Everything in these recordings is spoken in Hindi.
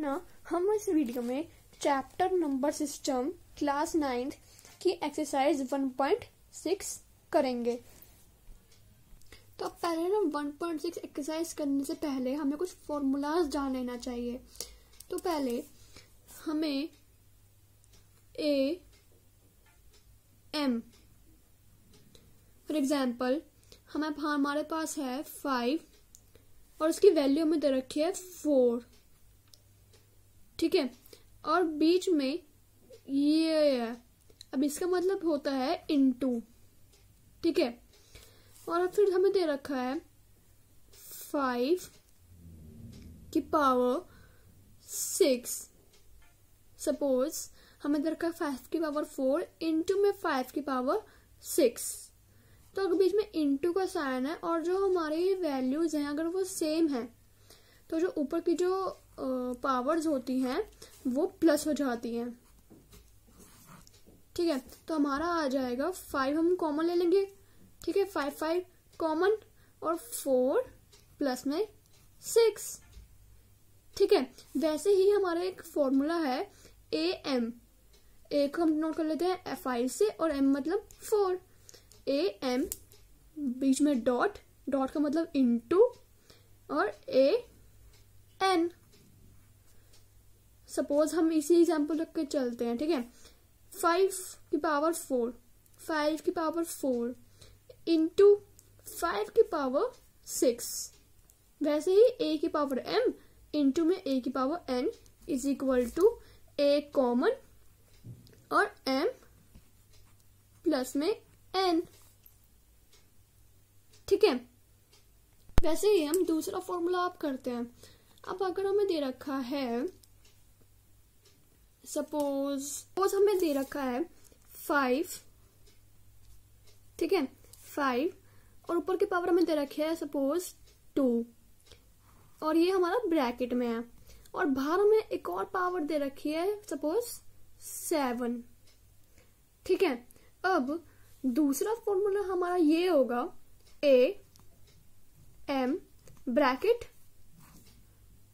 ना हम इस वीडियो में chapter number system class ninth की एक्सरसाइज 1.6 करेंगे तो अब पहले ना 1.6 एक्सरसाइज करने से पहले हमें कुछ फॉर्मूलाज जान लेना चाहिए तो पहले हमें ए एम फॉर एग्जाम्पल हमें हमारे पास है फाइव और उसकी वैल्यू हमें दे रखी है फोर ठीक है और बीच में ये है अब इसका मतलब होता है इनटू ठीक है और अब फिर हमें दे रखा है फाइव की पावर सिक्स सपोज हमें दे रखा है फाइव की पावर फोर इंटू में फाइव की पावर सिक्स तो अगर बीच में इंटू का साइन है और जो हमारे वैल्यूज हैं अगर वो सेम है तो जो ऊपर की जो पावर्स होती हैं वो प्लस हो जाती हैं ठीक है तो हमारा आ जाएगा फाइव हम कॉमन ले लेंगे ठीक है फाइव फाइव कॉमन और फोर प्लस में सिक्स ठीक है वैसे ही हमारा एक फॉर्मूला है ए एम ए को हम नोट कर लेते हैं एफ आई से और एम मतलब फोर ए एम बीच में डॉट डॉट का मतलब इनटू और ए एन सपोज हम इसी एग्जाम्पल रख के चलते हैं ठीक है फाइव की पावर फोर फाइव की पावर फोर इंटू फाइव की पावर सिक्स वैसे ही ए की पावर एम इंटू में ए की power n is equal to a common और एम प्लस में एन ठीक है वैसे ही हम दूसरा फॉर्मूला आप करते हैं अब अगर हमें दे रखा है सपोज सपोज हमें दे रखा है फाइव ठीक है फाइव और ऊपर की पावर हमें दे रखी है सपोज टू और ये हमारा ब्रैकेट में है और बाहर हमें एक और पावर दे रखी है सपोज सेवन ठीक है अब दूसरा फॉर्मूला हमारा ये होगा a M bracket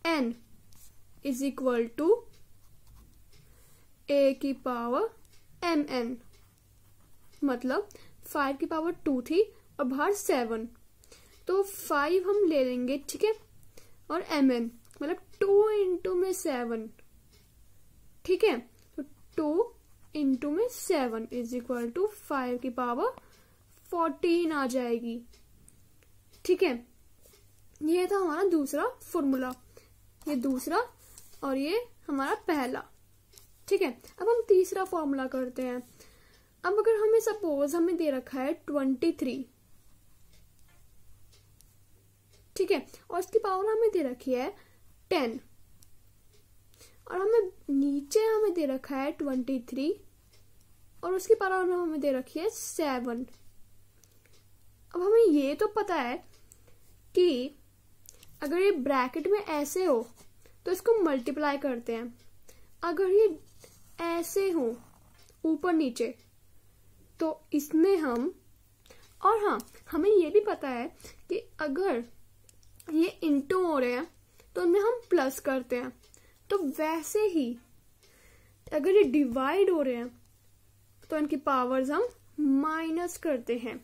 N is equal to a की पावर एम एन मतलब फाइव की पावर टू थी और बाहर सेवन तो फाइव हम ले लेंगे ठीक है और एम एन मतलब टू इंटू में सेवन ठीक है तो टू इंटू में seven is equal to five की पावर फोर्टीन आ जाएगी ठीक है ये था हमारा दूसरा फॉर्मूला ये दूसरा और ये हमारा पहला ठीक है अब हम तीसरा फॉर्मूला करते हैं अब अगर हमें सपोज हमें दे रखा है ट्वेंटी थ्री ठीक है और इसकी पावर हमें दे रखी है टेन और हमें नीचे हमें दे रखा है ट्वेंटी थ्री और उसकी पावर हमें दे रखी है सेवन अब हमें ये तो पता है कि अगर ये ब्रैकेट में ऐसे हो तो इसको मल्टीप्लाई करते हैं अगर ये ऐसे हों ऊपर नीचे तो इसमें हम और हाँ हमें ये भी पता है कि अगर ये इंटू हो रहे हैं तो उनमें हम प्लस करते हैं तो वैसे ही अगर ये डिवाइड हो रहे हैं तो इनकी पावर्स हम माइनस करते हैं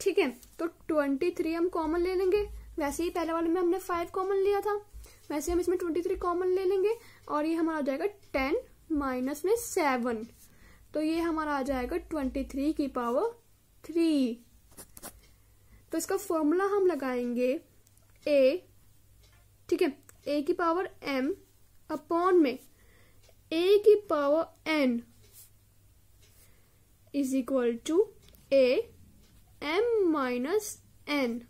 ठीक है तो ट्वेंटी थ्री हम कॉमन ले लेंगे वैसे ही पहले वाले में हमने फाइव कॉमन लिया था वैसे हम इसमें ट्वेंटी थ्री कॉमन ले लेंगे और ये हमारा हो जाएगा टेन माइनस में सेवन तो ये हमारा आ जाएगा ट्वेंटी थ्री की पावर थ्री तो इसका फॉर्मूला हम लगाएंगे ए ठीक है ए की पावर एम अपॉन में ए की power n is equal to A m minus n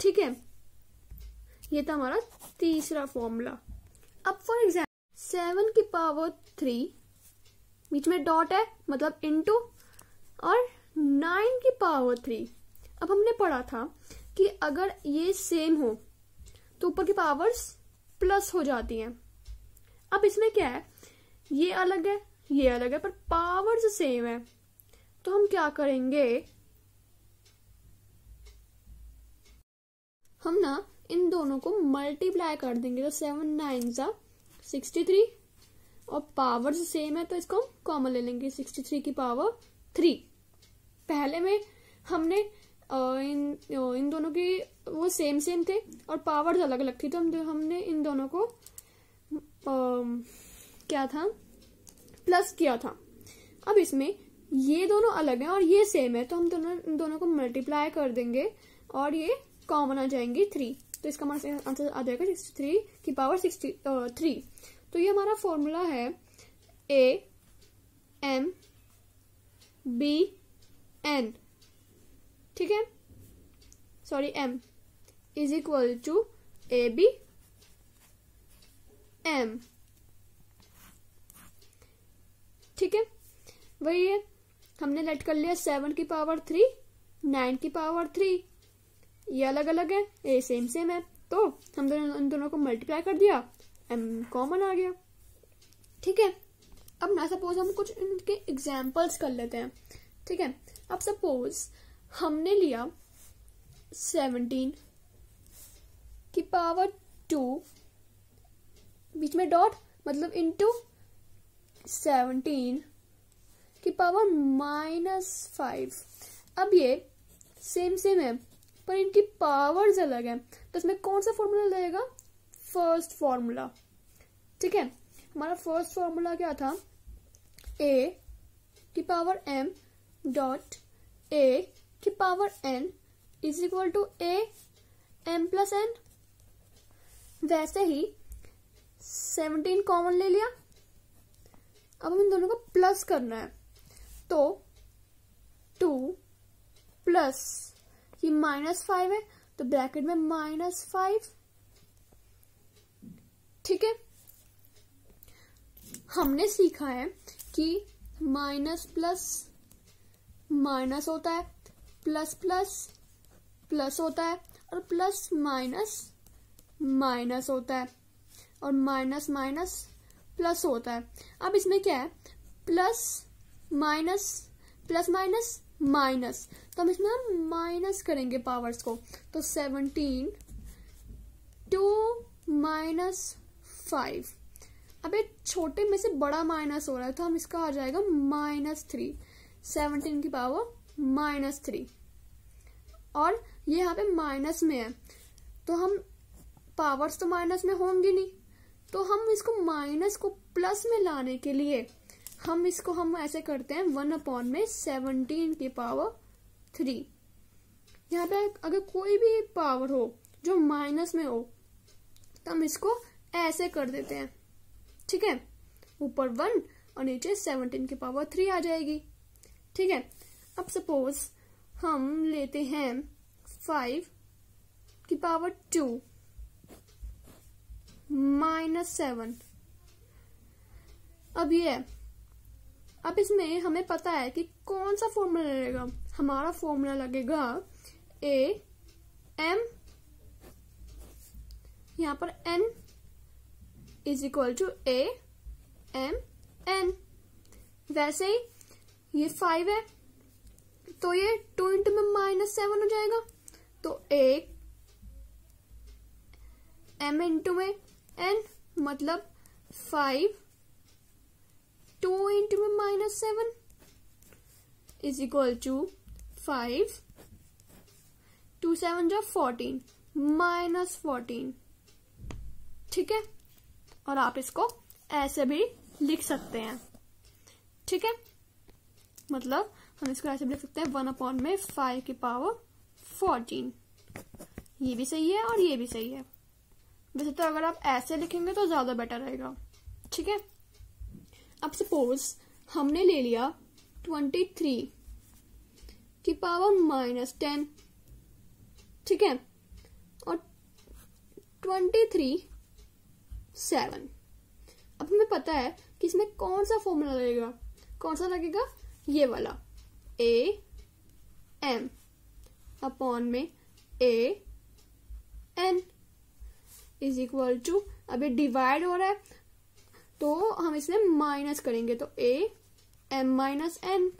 ठीक है ये था हमारा तीसरा फॉर्मूला अब फॉर एग्जाम्पल सेवन की पावर थ्री बीच में डॉट है मतलब इनटू और नाइन की पावर थ्री अब हमने पढ़ा था कि अगर ये सेम हो तो ऊपर की पावर्स प्लस हो जाती हैं अब इसमें क्या है ये अलग है ये अलग है पर पावर्स सेम है तो हम क्या करेंगे हम ना इन दोनों को मल्टीप्लाई कर देंगे तो सेवन नाइन सा सिक्सटी थ्री और पावर सेम है तो इसको हम कॉमन ले लेंगे सिक्सटी थ्री की पावर थ्री पहले में हमने इन इन दोनों की वो सेम सेम थे और पावर्स अलग अलग थी तो हम हमने इन दोनों को आ, क्या था प्लस किया था अब इसमें ये दोनों अलग हैं और ये सेम है तो हम दोनों दोनों को मल्टीप्लाई कर देंगे और ये कॉमन आ जाएंगे थ्री तो इसका हमारा आंसर आ जाएगा सिक्सटी थ्री की पावर सिक्सटी थ्री तो ये हमारा फॉर्मूला है ए एम बी एन ठीक है sorry m is equal to A B m ठीक है वही है हमने लेट कर लिया सेवन की पावर थ्री नाइन की पावर थ्री ये अलग अलग है ये सेम सेम है तो हम दोनों इन दोनों को मल्टीप्लाई कर दिया एम कॉमन आ गया ठीक है अब ना सपोज हम कुछ इनके एग्जाम्पल्स कर लेते हैं ठीक है अब सपोज हमने लिया सेवनटीन की पावर टू बीच में डॉट मतलब इनटू सेवनटीन की पावर माइनस फाइव अब ये सेम सेम है पर इनकी पावर्स अलग हैं तो इसमें कौन सा फॉर्मूला लगेगा फर्स्ट फॉर्मूला ठीक है हमारा फर्स्ट फॉर्मूला क्या था ए की पावर एम डॉट ए की power n is equal to A M plus N वैसे ही सेवनटीन कॉमन ले लिया अब हम इन दोनों को प्लस करना है तो टू प्लस ये माइनस फाइव है तो ब्रैकेट में माइनस फाइव ठीक है हमने सीखा है कि माइनस प्लस माइनस होता है प्लस प्लस प्लस होता है और प्लस माइनस माइनस होता है और माइनस माइनस प्लस होता है अब इसमें क्या है plus minus plus minus minus तो हम इसमें हम माइनस करेंगे पावर्स को तो सेवनटीन टू माइनस फाइव अब ये छोटे में से बड़ा माइनस हो रहा है तो हम इसका आ जाएगा माइनस थ्री सेवनटीन की पावर माइनस थ्री और ये यहाँ पे माइनस में है तो हम पावर्स तो माइनस में होंगे नहीं तो हम इसको माइनस को प्लस में लाने के लिए हम इसको हम ऐसे करते हैं वन अपॉन में सेवनटीन की पावर थ्री यहाँ पे अगर कोई भी पावर हो जो माइनस में हो तो हम इसको ऐसे कर देते हैं ठीक है ऊपर वन और नीचे सेवनटीन की पावर थ्री आ जाएगी ठीक है अब सपोज हम लेते हैं फाइव की पावर टू माइनस सेवन अब ये अब इसमें हमें पता है कि कौन सा फॉर्मूला रहेगा हमारा फॉर्मूला लगेगा ए एम यहां पर n is equal to A M N वैसे ही ये फाइव है तो ये टू इंटू में माइनस सेवन हो जाएगा तो एक एम इंटू में एन मतलब फाइव टू इंटू में minus seven is equal to five two seven जो फोर्टीन माइनस फोर्टीन ठीक है और आप इसको ऐसे भी लिख सकते हैं ठीक है मतलब हम इसको ऐसे भी लिख सकते हैं वन अपॉन में फाइव की पावर फोर्टीन ये भी सही है और ये भी सही है वैसे तो अगर आप ऐसे लिखेंगे तो ज्यादा बेटर रहेगा ठीक है अब सपोज हमने ले लिया ट्वेंटी थ्री की पावर माइनस टेन ठीक है और ट्वेंटी थ्री सेवन अब हमें पता है कि इसमें कौन सा फॉर्मूला लगेगा कौन सा लगेगा ये वाला ए एम अपॉन में a N is equal to अभी डिवाइड हो रहा है तो हम इसमें माइनस करेंगे तो ए एम माइनस एन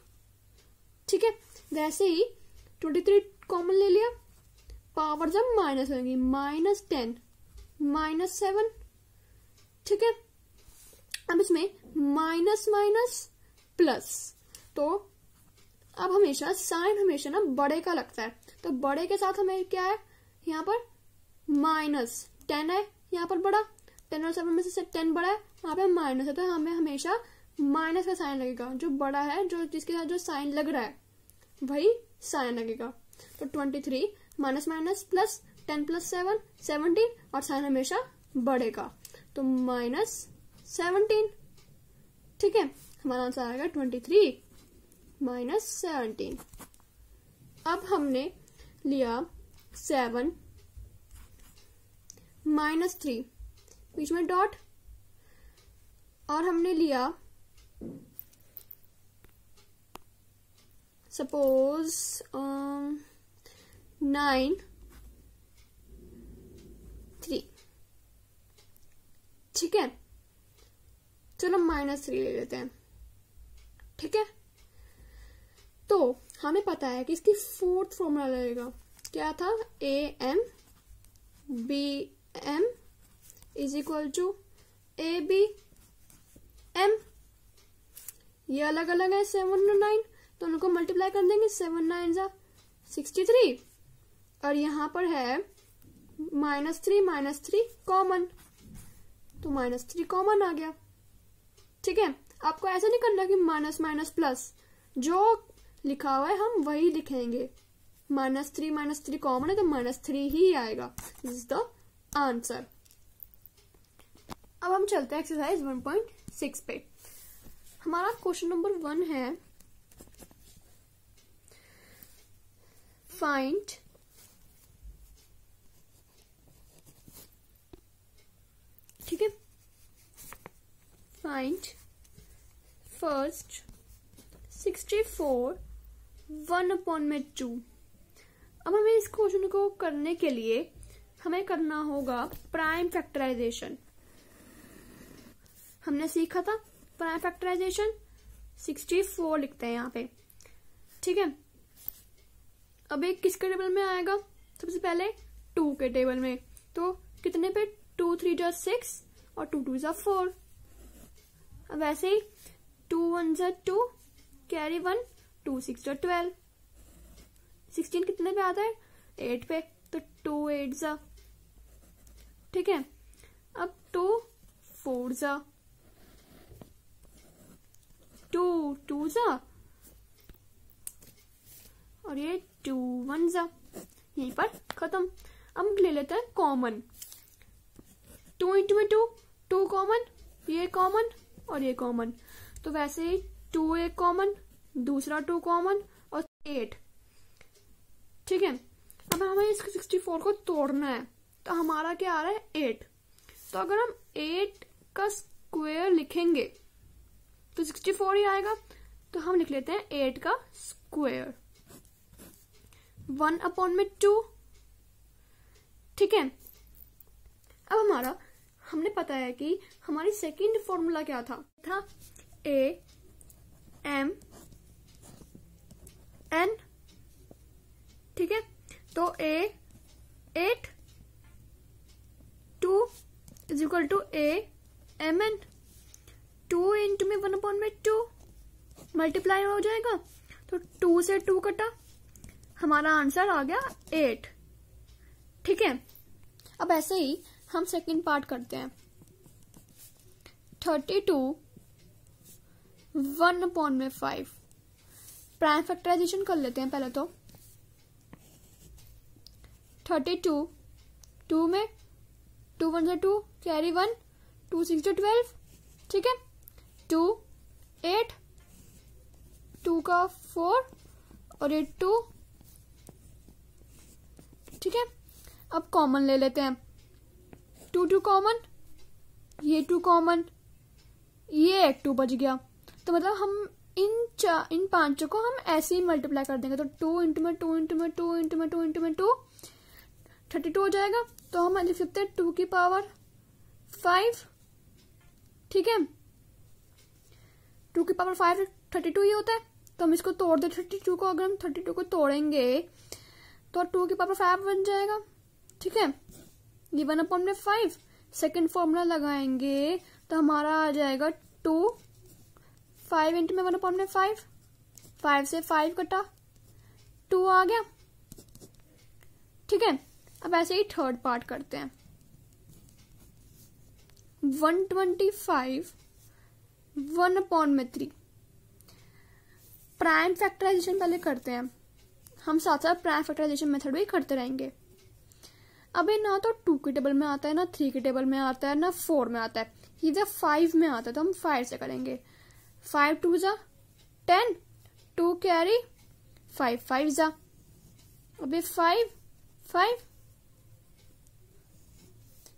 ठीक है वैसे ही ट्वेंटी थ्री कॉमन ले लिया पावर जब माइनस होगी माइनस टेन माइनस सेवन ठीक है अब इसमें माइनस माइनस प्लस तो अब हमेशा साइन हमेशा ना बड़े का लगता है तो बड़े के साथ हमें क्या है यहाँ पर माइनस टेन है यहाँ पर बड़ा टेन और सेवन में से टेन बड़ा है वहां पे माइनस है तो हमें हमेशा माइनस का साइन लगेगा जो बड़ा है जो जिसके साथ जो साइन लग रहा है भाई साइन लगेगा तो twenty three minus minus plus ten plus seven seventeen और साइन हमेशा बढ़ेगा तो माइनस सेवनटीन ठीक है हमारा आंसर आएगा ट्वेंटी थ्री माइनस सेवनटीन अब हमने लिया सेवन माइनस थ्री बीच में डॉट और हमने लिया suppose um, 9 3 ठीक है चलो माइनस थ्री ले लेते हैं ठीक है तो हमें पता है कि इसकी फोर्थ फॉर्मूला लगेगा क्या था A M B M is equal to A B m ये अलग अलग है सेवन और नाइन तो उनको मल्टीप्लाई कर देंगे सेवन नाइन जा सिक्सटी थ्री और यहाँ पर है minus three minus three common तो माइनस थ्री कॉमन आ गया ठीक है आपको ऐसा नहीं करना कि माइनस माइनस प्लस जो लिखा हुआ है हम वही लिखेंगे minus three minus three common है तो माइनस थ्री ही आएगा दिस इज द आंसर अब हम चलते हैं एक्सरसाइज वन पॉइंट सिक्स पे हमारा क्वेश्चन नंबर वन है find ठीक है find first four one upon में टू अब हमें इस क्वेश्चन को करने के लिए हमें करना होगा प्राइम फैक्टराइजेशन हमने सीखा था प्राइम फैक्टराइजेशन सिक्सटी फोर लिखते हैं यहाँ पे ठीक है अब एक किसके टेबल में आएगा सबसे पहले टू के टेबल में तो कितने पे टू थ्री जो सिक्स और टू टू जा फोर अब ऐसे ही टू वन जो two carry one two six जो ट्वेल्व सिक्सटीन कितने पे आता है एट पे तो टू एट जा ठीक है अब टू फोर जा टू टू जो और ये टू वन जा यहीं पर खत्म अब ले लेते हैं कॉमन टू इंटू में टू टू कॉमन ये कॉमन और ये कॉमन तो वैसे ही टू एक कॉमन दूसरा टू कॉमन और एट ठीक है अब हमें इस सिक्सटी फोर को तोड़ना है तो हमारा क्या आ रहा है एट तो अगर हम एट का स्क्वायर लिखेंगे तो सिक्सटी फोर ही आएगा तो हम लिख लेते हैं एट का स्क्वायर वन अपॉन में टू ठीक है अब हमारा हमने पता है कि हमारी सेकंड फॉर्मूला क्या था था ए एम एन ठीक है तो a eight two is equal to A M n two into में वन अपॉन में टू मल्टीप्लाई हो जाएगा तो टू से टू कटा हमारा आंसर आ गया एट ठीक है अब ऐसे ही हम सेकंड पार्ट करते हैं थर्टी टू वन अपॉन में फाइव प्राइम फैक्टराइजेशन कर लेते हैं पहले तो थर्टी टू टू में टू वन जो two carry one two six जो ट्वेल्व ठीक है टू एट टू का फोर और एट टू ठीक है अब कॉमन ले लेते हैं टू टू कॉमन ये टू कॉमन ये एक टू बच गया तो मतलब हम इन चार इन पांचों को हम ऐसे ही मल्टीप्लाई कर देंगे तो टू इंटू में टू इंटू में टू इंटू में टू इंटू में टू थर्टी टू हो जाएगा तो हम लिख सकते हैं टू की पावर फाइव ठीक है टू की पावर फाइव थर्टी टू ही होता है तो हम इसको तोड़ दे थर्टी टू को अगर हम थर्टी टू को तोड़ेंगे तो टू की पावर फाइव बन जाएगा ठीक है ये वन अपॉन में फाइव सेकेंड फॉर्मूला लगाएंगे तो हमारा आ जाएगा टू फाइव इंटू में वन अपॉन में फाइव फाइव से फाइव कटा टू आ गया ठीक है अब ऐसे ही थर्ड पार्ट करते हैं one twenty five one upon में थ्री प्राइम फैक्टराइजेशन पहले करते हैं हम साथ साथ प्राइम फैक्टराइजेशन मेथड भी करते रहेंगे अब ये ना तो टू के टेबल में आता है ना थ्री के टेबल में आता है ना फोर में आता है ये जब फाइव में आता है तो हम फाइव से करेंगे फाइव टू जा ten two carry five five जा अब ये फाइव फाइव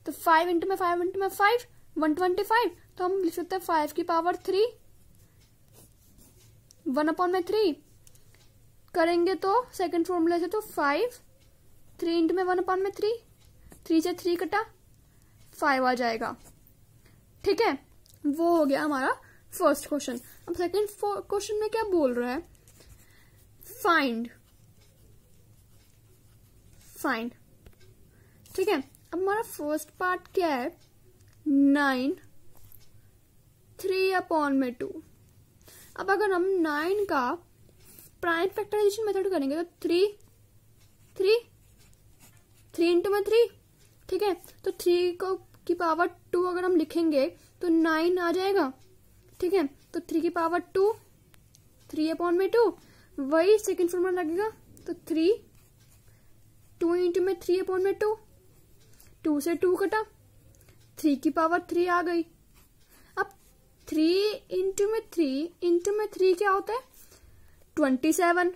तो फाइव इंटू में फाइव इंटू में फाइव वन ट्वेंटी फाइव तो हम लिख सकते हैं फाइव की पावर थ्री वन अपॉन में थ्री करेंगे तो सेकंड फॉर्मूला से तो फाइव थ्री इंटू में वन अपान में थ्री थ्री से थ्री कटा फाइव आ जाएगा ठीक है वो हो गया हमारा फर्स्ट क्वेश्चन अब सेकंड क्वेश्चन में क्या बोल रहा है फाइंड फाइंड ठीक है अब हमारा फर्स्ट पार्ट क्या है नाइन थ्री अपॉन में टू अब अगर हम नाइन का प्राइम फैक्टराइजेशन मेथड करेंगे तो थ्री थ्री थ्री इंटू में थ्री ठीक है तो थ्री को की पावर टू अगर हम लिखेंगे तो नाइन आ जाएगा ठीक है तो थ्री की पावर टू थ्री अपॉन में टू वही सेकेंड फॉर्मूला लगेगा तो थ्री टू इंटू में थ्री अपॉन में टू टू से टू कटा थ्री की पावर थ्री आ गई अब थ्री इंटू में थ्री इंटू में थ्री क्या होता है ट्वेंटी सेवन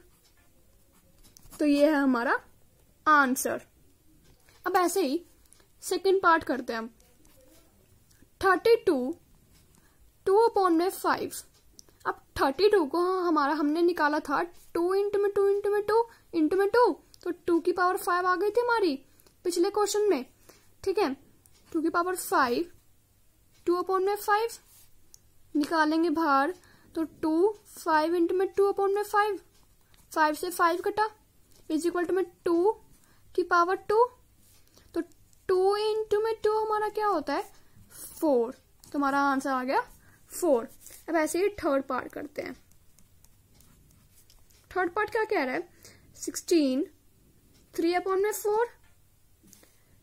तो ये है हमारा आंसर अब ऐसे ही सेकेंड पार्ट करते हैं हम थर्टी टू टू अपॉन में फाइव अब थर्टी टू को हमारा हमने निकाला था टू इंटू में टू इंटू में टू इंटू में टू तो टू की पावर फाइव आ गई थी हमारी पिछले क्वेश्चन में ठीक है टू की पावर फाइव टू अपॉन में फाइव निकालेंगे बाहर तो टू फाइव इंटू में टू अपॉन में फाइव फाइव से फाइव कटा इज इक्वल टू में टू की पावर टू तो टू इंटू में टू हमारा क्या होता है फोर तो हमारा आंसर आ गया फोर अब ऐसे ही थर्ड पार्ट करते हैं थर्ड पार्ट क्या कह रहा है सिक्सटीन थ्री अपॉन में फोर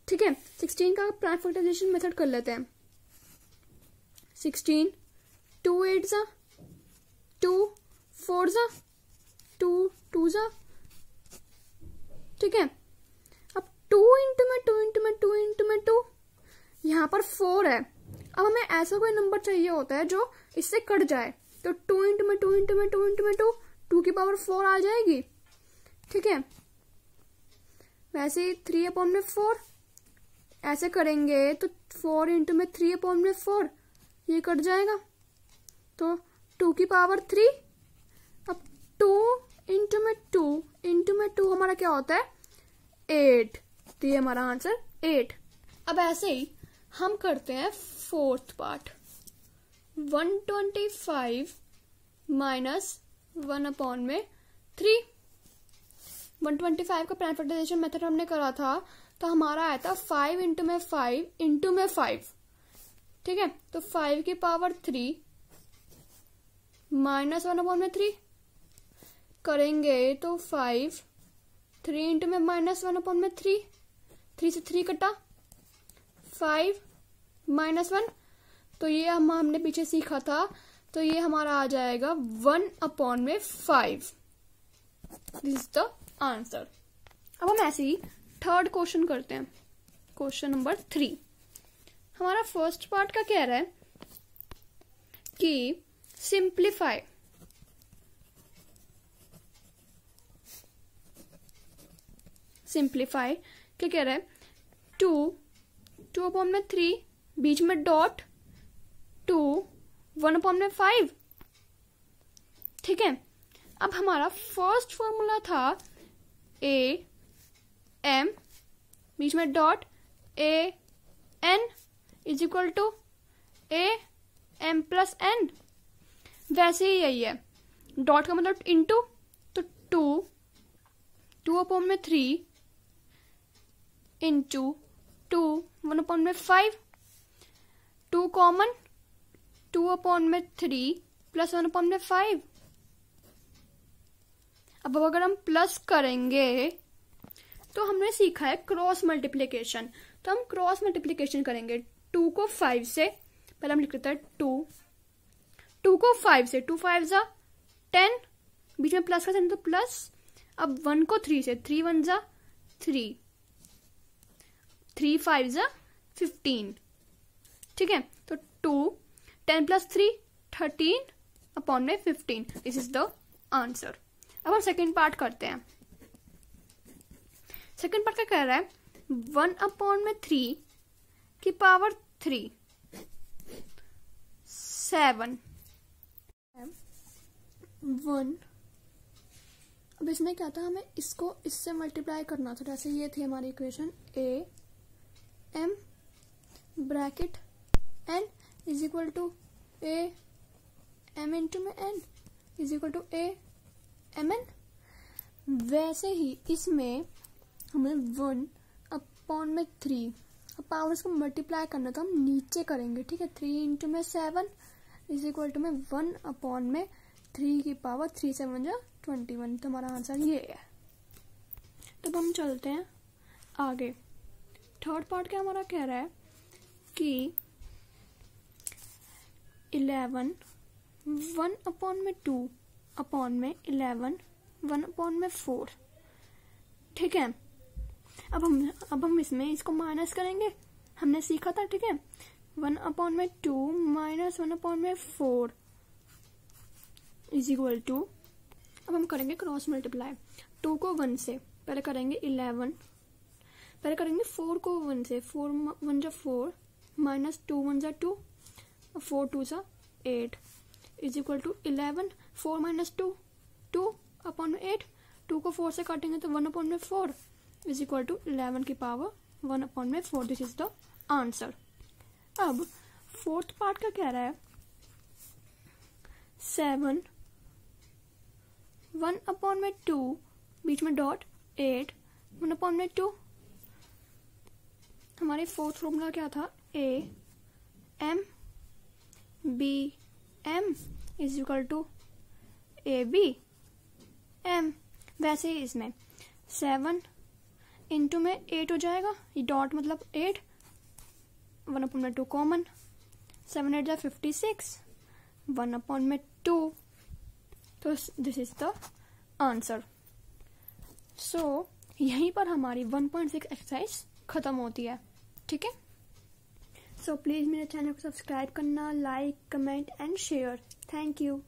ठीक है सिक्सटीन का प्राइम मेथड कर लेते हैं सिक्सटीन टू एट सा टू फोर जा टू टू जा ठीक है अब टू इंटू में टू इंटू में टू इंटू में टू यहां पर फोर है अब हमें ऐसा कोई नंबर चाहिए होता है जो इससे कट जाए तो टू इंटू में टू इंटू में टू इंटू में टू टू की पावर फोर आ जाएगी ठीक है वैसे ही थ्री अपॉन में फोर ऐसे करेंगे तो फोर इंटू में थ्री अपॉन में फोर ये कट जाएगा तो टू की पावर थ्री अब टू इंटू में टू इंटू में टू हमारा क्या होता है एट तो ये हमारा आंसर एट अब ऐसे ही हम करते हैं fourth part one twenty five minus one upon में थ्री वन ट्वेंटी फाइव का प्लानफर्टाइजेशन मेथड हमने करा था तो हमारा आया था फाइव इंटू में फाइव इंटू में फाइव ठीक है तो फाइव की power three minus one upon में थ्री करेंगे तो फाइव थ्री इंटू में माइनस वन अपॉन में थ्री थ्री से थ्री कटा फाइव माइनस वन तो ये हम हमने पीछे सीखा था तो ये हमारा आ जाएगा वन अपॉन में five this is the answer अब हम ऐसे ही थर्ड क्वेश्चन करते हैं क्वेश्चन नंबर थ्री हमारा फर्स्ट पार्ट का कह रहा है कि simplify सिंप्लीफाई क्या कह रहा है टू टू अपॉन में थ्री बीच में डॉट टू वन अपॉन में फाइव ठीक है अब हमारा फर्स्ट फॉर्मूला था ए एम बीच में dot A N is equal to A M plus N वैसे ही यही है डॉट का मतलब इनटू तो टू टू अपॉन में three into two one upon में five two common two upon में थ्री प्लस वन अपॉन में फाइव अब अगर हम प्लस करेंगे तो हमने सीखा है क्रॉस मल्टीप्लीकेशन तो हम क्रॉस मल्टीप्लीकेशन करेंगे टू को फाइव से पहले हम लिख लेते हैं टू टू को फाइव से टू फाइव जा टेन बीच में प्लस का साइन तो प्लस अब वन को थ्री से थ्री वन जा थ्री थ्री फाइव जा फिफ्टीन ठीक है तो two ten plus three thirteen upon में fifteen this is the answer अब हम सेकेंड पार्ट करते हैं सेकेंड पार्ट क्या कह रहा है वन अपॉन में थ्री की पावर थ्री सेवन वन अब इसमें क्या था हमें इसको इससे मल्टीप्लाई करना था जैसे ये थी हमारी equation A M bracket N is equal to A M into में N is equal to A M N वैसे ही इसमें हमें वन अपॉन में थ्री अब पावर्स को मल्टीप्लाई करना तो हम नीचे करेंगे ठीक है थ्री इंटू में सेवन इज इक्वल टू में वन अपॉन में थ्री की पावर थ्री सेवन जो ट्वेंटी वन तो हमारा आंसर ये है तब हम चलते हैं आगे थर्ड पार्ट क्या हमारा कह रहा है कि इलेवन वन अपॉन में टू अपॉन में इलेवन वन अपॉन में फोर ठीक है अब हम अब हम इसमें इसको माइनस करेंगे हमने सीखा था ठीक है वन अपॉन में टू माइनस वन अपॉन में फोर इज इक्वल टू अब हम करेंगे क्रॉस मल्टीप्लाई टू को वन से पहले करेंगे इलेवन पहले करेंगे फोर को वन से फोर वन जा फोर माइनस टू वन जो टू फोर टू सा eight is equal to eleven four minus two two upon में एट टू को फोर से काटेंगे तो वन अपॉन में four is equal to eleven की पावर वन अपॉन में four this is the answer अब फोर्थ पार्ट का कह रहा है सेवन वन अपॉन में टू बीच में डॉट एट वन अपॉन में टू हमारे फोर्थ फॉर्मूला क्या था A M B M is equal to A B M वैसे ही इसमें सेवन इंटू में एट हो जाएगा ये डॉट मतलब एट वन अपॉन में two common seven eight fifty six one upon में टू तो this is the answer so यहीं पर हमारी 1.6 एक्सरसाइज खत्म होती है ठीक है सो प्लीज़ मेरे चैनल को सब्सक्राइब करना like comment and share thank you